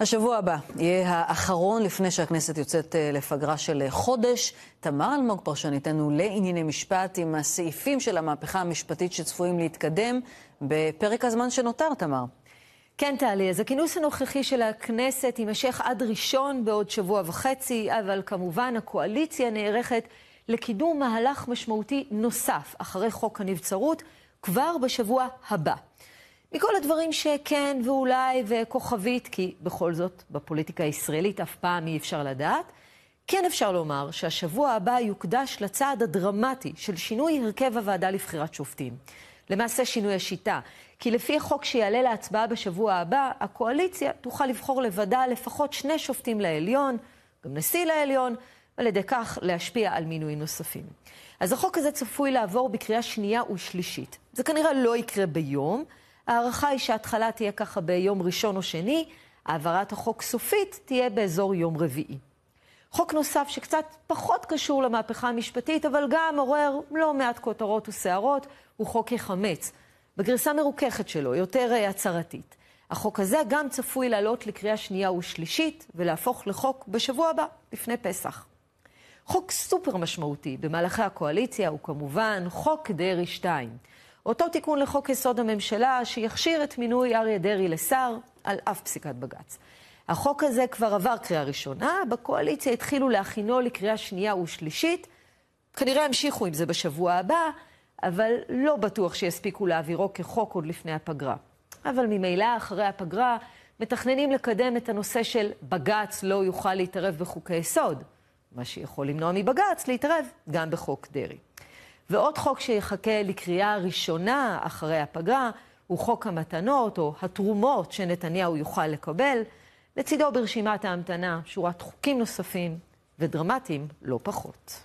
השבוע הבא יהיה האחרון לפני שהכנסת יוצאת אה, לפגרה של אה, חודש. תמר אלמוג, פרשניתנו לענייני משפט, עם הסעיפים של המהפכה המשפטית שצפויים להתקדם בפרק הזמן שנותר, תמר. כן, טלי, אז הכינוס הנוכחי של הכנסת יימשך עד ראשון בעוד שבוע וחצי, אבל כמובן הקואליציה נערכת לקידום מהלך משמעותי נוסף אחרי חוק הנבצרות כבר בשבוע הבא. מכל הדברים שכן ואולי וכוכבית, כי בכל זאת בפוליטיקה הישראלית אף פעם אי אפשר לדעת, כן אפשר לומר שהשבוע הבא יוקדש לצעד הדרמטי של שינוי הרכב הוועדה לבחירת שופטים. למעשה שינוי השיטה, כי לפי החוק שיעלה להצבעה בשבוע הבא, הקואליציה תוכל לבחור לבדה לפחות שני שופטים לעליון, גם נשיא לעליון, ועל ידי כך להשפיע על מינויים נוספים. אז החוק הזה צפוי לעבור בקריאה שנייה ושלישית. זה כנראה לא יקרה ביום, ההערכה היא שההתחלה תהיה ככה ביום ראשון או שני, העברת החוק סופית תהיה באזור יום רביעי. חוק נוסף שקצת פחות קשור למהפכה המשפטית, אבל גם עורר לא מעט כותרות וסערות, הוא חוק יחמץ. בגרסה מרוככת שלו, יותר הצהרתית. החוק הזה גם צפוי לעלות לקריאה שנייה ושלישית ולהפוך לחוק בשבוע הבא, לפני פסח. חוק סופר משמעותי במהלכי הקואליציה הוא כמובן חוק דרעי 2. אותו תיקון לחוק יסוד הממשלה שיכשיר את מינוי אריה דרעי לשר על אף פסיקת בג"ץ. החוק הזה כבר עבר קריאה ראשונה, בקואליציה התחילו להכינו לקריאה שנייה ושלישית. כנראה ימשיכו עם זה בשבוע הבא, אבל לא בטוח שיספיקו להעבירו כחוק עוד לפני הפגרה. אבל ממילא אחרי הפגרה מתכננים לקדם את הנושא של בג"ץ לא יוכל להתערב בחוקי יסוד, מה שיכול למנוע מבג"ץ להתערב גם בחוק דרעי. ועוד חוק שיחכה לקריאה ראשונה אחרי הפגרה הוא חוק המתנות או התרומות שנתניהו יוכל לקבל. לצידו ברשימת ההמתנה שורת חוקים נוספים ודרמטיים לא פחות.